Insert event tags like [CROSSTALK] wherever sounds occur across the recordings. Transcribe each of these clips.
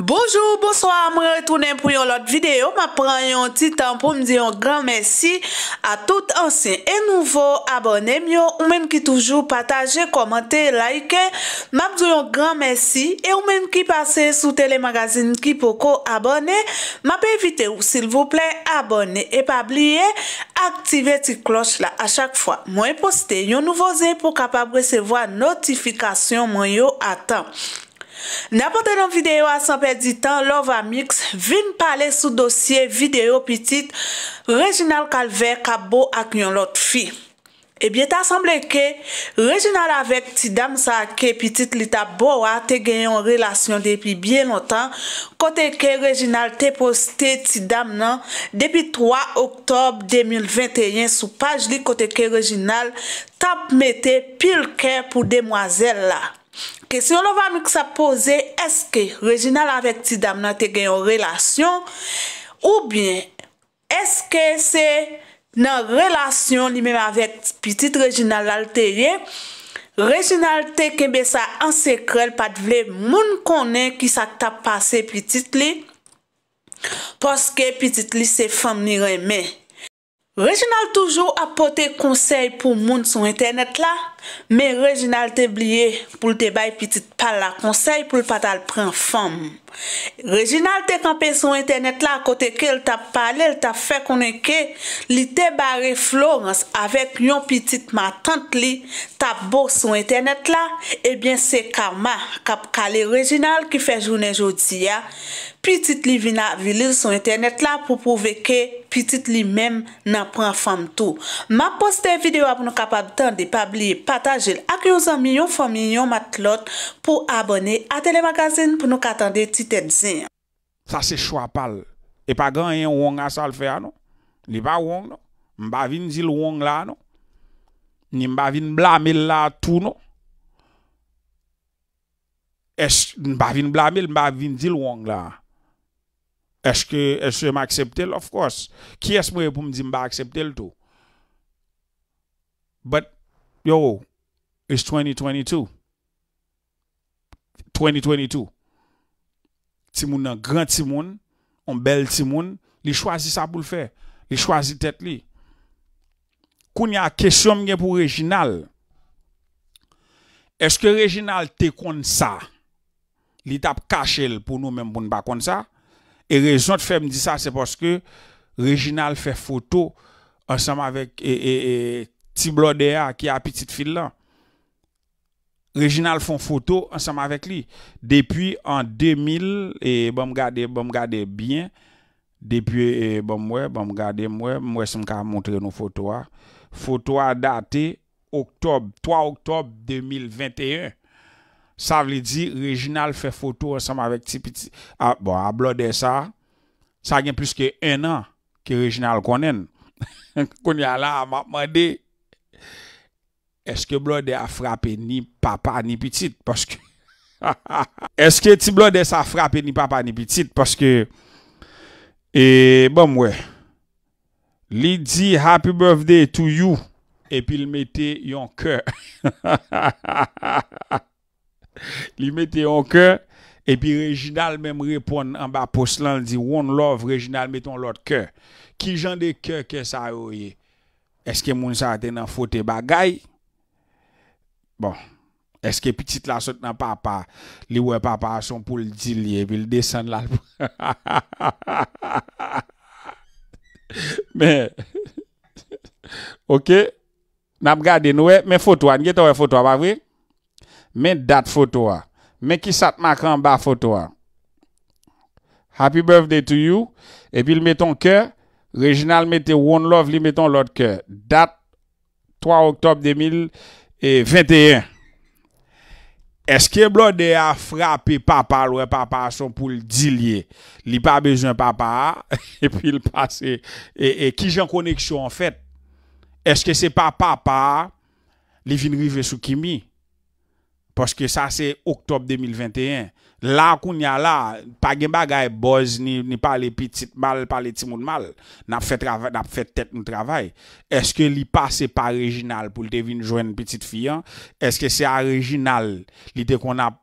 Bojou, bo swa, mwen retounen pou yon lot videyo. Ma pran yon ti tan pou mdiyon gran mersi a tout ansen e nouvo abonem yo. Mwen ki toujou pataje, komante, like, mwen mdiyon gran mersi. E mwen ki pase sou telemagazin ki poko abonem, ma pe evite ou sil vouple abonem e pabliye, aktive ti kloch la a chak fwa. Mwen poste yon nouvo zey pou kapab resevo a notifikasyon mwen yo atan. Nè apote nan videyo a sanpe di tan, lov amiks, vin pale sou dosye videyo pitit Reginald Kalver ka bo ak yon lot fi. Ebyen eh ta asemble ke, Reginald avek ti dam sa ke pitit li ta bo wa te genyon relasyon depi bien lontan, kote ke Reginald te poste ti dam nan depi 3 oktob 2021 sou paj li kote ke Reginald tap mete pil ke pou demwazel la. Kèsyon lò vami k sa pose, eske rejinal avèk ti dam nan te gen yon relasyon ou bien eske se nan relasyon li men avèk pitit rejinal lal te gen, rejinal te gen be sa ansè krel pat vle moun konen ki sa tap pase pitit li, poske pitit li se fam ni remè. Reginald toujou apote konsey pou moun sou internet la, men Reginald te blye pou l debay pitit pal la konsey pou l patal pren fom. Reginald te kampe sou internet la kote ke l tap pale, l tap fe konen ke, li te bare Florence avek yon pitit matant li tap bo sou internet la, ebyen se karma kap kale Reginald ki fe jounen jodi ya, pi tit li vina vilez son internet la pou pou veke pi tit li mem nan pran fam tou. Ma poste videwa pou nou kapab tan de pabli patajel ak yo zon milyon fominyon mat lot pou abone a telemagazin pou nou katande tit et zin. Sa se chwa pal, e pa gan yon wong asal fe a nou, li ba wong nou, mba vin zil wong la nou, ni mba vin blamel la tou nou, e mba vin blamel mba vin zil wong la. Eske, eske ma akseptel? Of course. Ki es mwè pou mdi mba akseptel to? But, yo, it's 2022. 2022. Timoun nan gran timoun, an bel timoun, li chwazi sa pou l fè. Li chwazi tet li. Koun ya kesyom nye pou Reginald, eske Reginald te kon sa? Li tap kachel pou nou men mboun ba kon sa? E rezon te fèm di sa se poske Reginald fè foto ansam avèk e, e, e tiblo deya ki api tit fil la. Reginald fèm foto ansam avèk li. Depi an 2000, e bom gade, bom gade bien. Depi, e bom mwè, bom gade mwè, mwè se mkè a montre nou foto a. Foto a date 3 oktob 2021. Ça veut dire, Réginal fait photo ensemble avec Tipiti. Ah, bon, à ça, ça a plus que un an que Réginal connaît. [LAUGHS] Qu'on y a là, m'a demandé, est-ce que Blood a frappé ni papa ni petite? Parce que, [LAUGHS] est-ce que ti a frappé ni papa ni petite? Parce que, et bon, ouais. Il dit happy birthday to you. Et puis il mettait yon cœur. [LAUGHS] Li mette yon kè. E pi Reginald menm repon an ba pos lan. Di one love Reginald metton lòt kè. Ki jan de kè kè sa yo ye? Eske moun sa ate nan fote bagay? Bon. Eske pitit la sot nan papa. Li wè papa ason pou l'dil ye. Pi l'desan la. [LAUGHS] Men. Ok. Nan m gade nou we. Men fotwa. Nge to we fotwa ba vwe? Men dat fotwa. Mekisat makran bafoto a. Happy birthday to you. Epi l meton ke, Reginald meton won love li meton lot ke. Dat, 3 oktob 2021. Eske blode a frapi papa lwe papa son pou l di liye. Li pa bezen papa, [LAUGHS] epi l pase, e, e ki jan koneksyon an fèt? Eske se pa papa, li vinrive sou kimi? Poske sa se oktob 2021. La akoun ya la, pa gen bagay boz ni pale piti mal pale ti moun mal. Nap fe tet nou travay. Eske li pase pa regional pou li te vin joen piti fiyan? Eske se a regional li te kon ap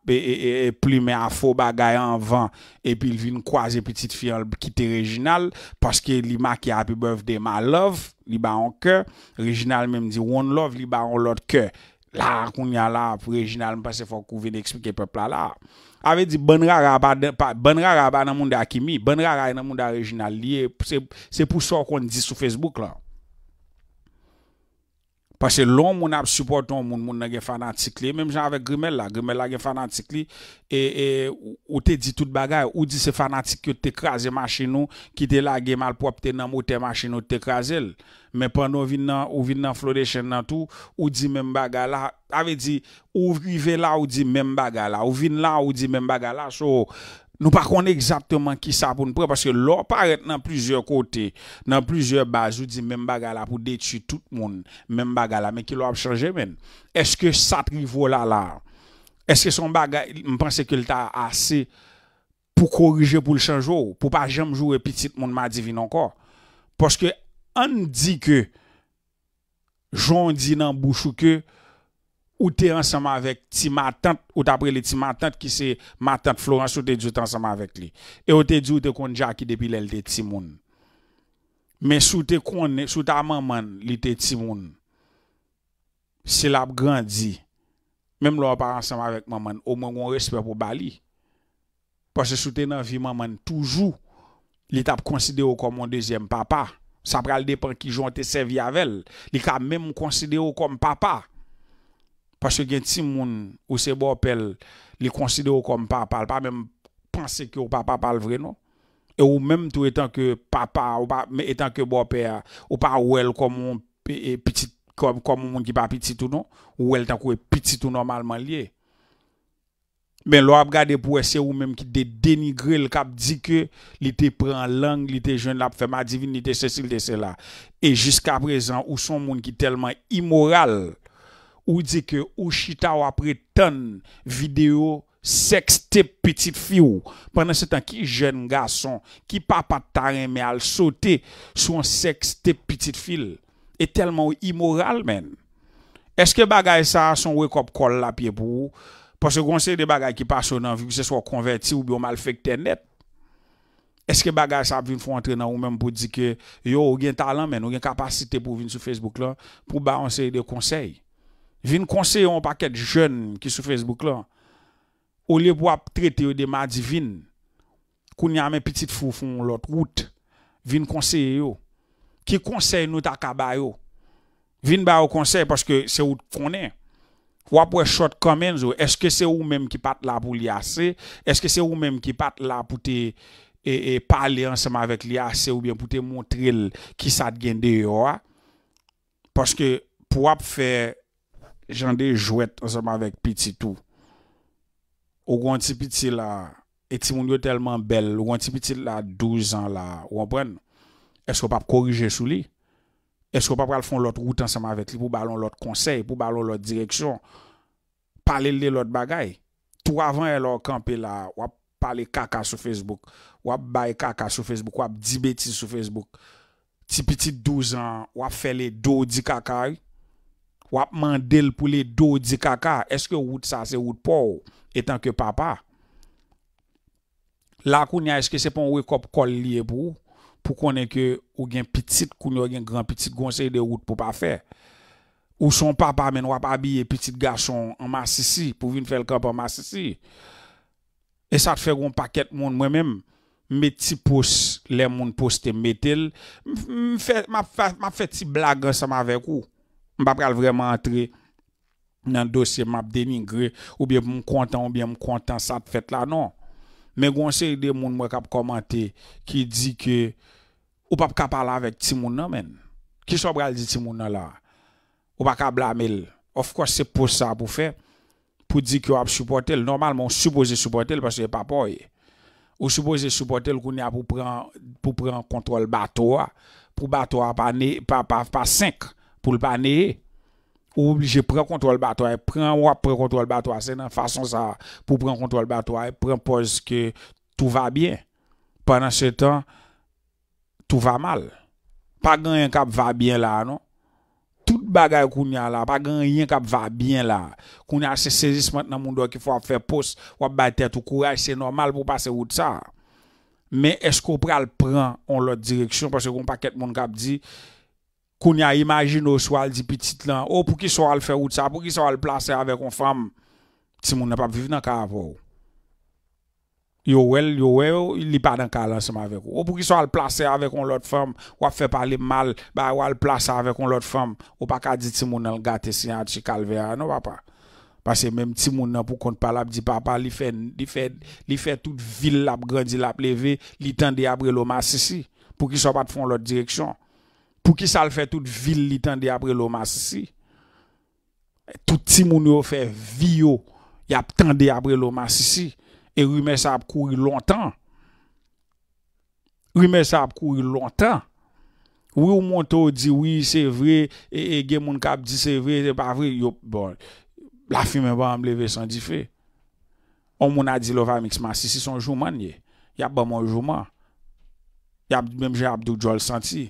plime a fo bagay anvan epi li vin kwaze piti fiyan ki te regional? Poske li maki Happy Birthday ma love, li ba an ke. Regional menm di one love, li ba an lot ke. La akoun ya la pou Reginald mwen pa se fok kon ven eksplike pepla la. Ave di ban rara ba nan moun de akimi, ban rara nan moun de Reginald li, se pou so kon di sou Facebook la. Pasè loun moun ap supporton moun moun nan gen fanatik li. Mem jan ave Grimella. Grimella gen fanatik li. E ou te di tout bagay. Ou di se fanatik yo te kraze machin nou. Ki te la gemal popte nan mouten machin nou te kraze el. Men pan ou vin nan Floreshen nan tou. Ou di men bagay la. Ave di, ou vive la ou di men bagay la. Ou vin la ou di men bagay la. So... Nous ne connaissons exactement qui ça pour nous parce que l'or paraît dans plusieurs côtés, dans plusieurs bases, ou dit même bagala pour détruire tout le monde, même bagala, mais qui l'a changé même. Est-ce que ça trivo là là? Est-ce que son bagage, je pense qu'il t'a assez pour corriger, pour le changer, pour pas jamais jouer petit monde m'a divine encore? Parce que on dit que, j'en dis dans bouche que, Ou te ansama vek ti matante, ou ta prele ti matante ki se matante Florence ou te di ou te ansama vek li. E ou te di ou te konja ki depi lel te ti moun. Men sou te kon, sou ta maman li te ti moun. Se la ap grandi, menm lor pa ansama vek maman, ou mwen gwen respe pou bali. Pwase sou te nan vi maman toujou, li ta ap konside ou kom moun dezyem papa. Sa pral depan ki jonte se vi avel, li ka menm konside ou kom papa. Parce que si moun ou se bo pel, les considère comme papa, pas même penser que papa parle vrai, non? Et ou même tout étant que papa, ou pas, mais étant que beau-père, ou pas ou elle comme on petit, comme, comme on qui pas petit ou non, ou elle tant que petit ou normalement lié. Mais l'on regardé pour essayer ou même qui dénigrer le cap dit que l'été prend langue, l'été jeune l'a fait ma divinité, ceci, cela. Et jusqu'à présent, où sont monde qui tellement immoral, Ou di ke ou chita ou apre ton videyo Seks te pitit fi ou Pendan se tan ki jen nga son Ki pa pa tanren me al sote Son seks te pitit fil E telman ou imoral men Eske bagay sa son wake up call la pie pou Pase konsey de bagay ki pa son nan Vi bi se swa konverti ou bi yo mal fek ten net Eske bagay sa vin fwa entre nan ou men Pou di ke yo ou gen talan men Ou gen kapasite pou vin sou Facebook la Pou ba konsey de konsey Vin konsey yo an paket jen ki sou Facebook lan. Ou li pou ap trete yo de madi vin. Koun yame pitit fufon lot. Wout. Vin konsey yo. Ki konsey nou takabay yo. Vin bayo konsey. Paske se wout konen. Wap wè shot komen zo. Eske se wou menm ki pat la pou li ase. Eske se wou menm ki pat la pote. E pale ansama vek li ase. Ou bien pote montre ki sa dgen de yo. Paske pou ap fè. jan de jwet anseman vek piti tou, ou gwen ti piti la, eti moun yo telman bel, ou gwen ti piti la 12 an la, ou an pren, esko pa pou korije sou li, esko pa pou al fon lot route anseman vek li, pou balon lot konsey, pou balon lot direksyon, pale li lot bagay, tou avan elor kampe la, wap pale kaka sou Facebook, wap bay kaka sou Facebook, wap di beti sou Facebook, ti piti 12 an, wap fele do di kaka yi, wap mandel pou le do di kaka, eske wout sa se wout pou, etan ke papa. La koun ya eske se pon wè kop kol liye pou, pou konen ke ou gen pitit, koun yo gen gran pitit gonsen de wout pou pa fe. Ou son papa men wap abiye pitit gason an masisi pou vin fel kap an masisi. E sa te fe goun paket moun mwen mèm, mè ti pos, lè moun poste mè tel, mè fe ti blagan sa mè vek ou, M pa pral vreman tre nan dosye map deningre ou biye m kontan ou biye m kontan sat fèt la non. Men gwen se y de moun mwen kap komante ki di ki ou pap kap ala vek ti moun nan men. Ki so pral di ti moun nan la? Ou pa kap blamil? Of kwa se pou sa pou fe pou di ki ou ap supportel. Normalman ou suppose supportel paswe pa poye. Ou suppose supportel koun ya pou pran kontrol batoa pou batoa pa 5 moun. pou l pa ne e, ou obligé pren kontrol batwa e, pren wap pren kontrol batwa se nan fason sa, pou pren kontrol batwa e, pren poz ke tout va bien, panan se tan, tout va mal, pa gen yon kap va bien la, non? tout bagay koun ya la, pa gen yon kap va bien la, koun ya se sezis maintenant moun do ki fwa fe pos, wap bay tet ou kouraj, se normal pou pase wout sa, men esko pral pren on lot direksyon, pou se kon pa ket moun kap di, qu'on a imaginé soir soir dit petite là oh pour qui soit à le faire ça pour qui soit le placer avec une femme si mon n'a pas vivre dans carrefour yo wel yo wel il est pas dans car ensemble avec ou oh, pour qui soit le placer avec une autre femme ou a fait parler mal bah ou le placer avec une autre femme ou pas qu'a dit si mon le gâter si a calvaire non papa parce que même si mon pour qu'on parle dit papa il fait il fait il fait toute ville la grandi la lever il tendait après l'homme ici pour qu'il soit pas de fond l'autre direction pou ki sa l fè tout vil li tende apre l o masisi. Touti moun yo fè vi yo, yap tende apre l o masisi, e rime sa ap kou yi lontan. Rime sa ap kou yi lontan. Wou moun tou di wii, se vre, e gen moun kap di se vre, se pa vre, la fi mè ba mbleve sondi fe. On moun a di lo vameks masisi son jouman ye, yap ba moun jouman. Mèm jè ap doudjol santi,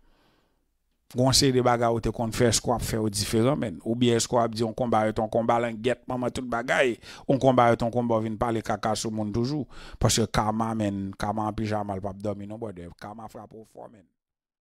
Gon se de bagay ou te kon fè skwap fè ou diferan men. Ou biè skwap di yon kon barye ton kon balen get maman tout bagay. Yon kon barye ton kon balen palen kakas ou moun toujou. Paske kama men, kama an pijama lpap domi nou bode. Kama frap ou fwa men.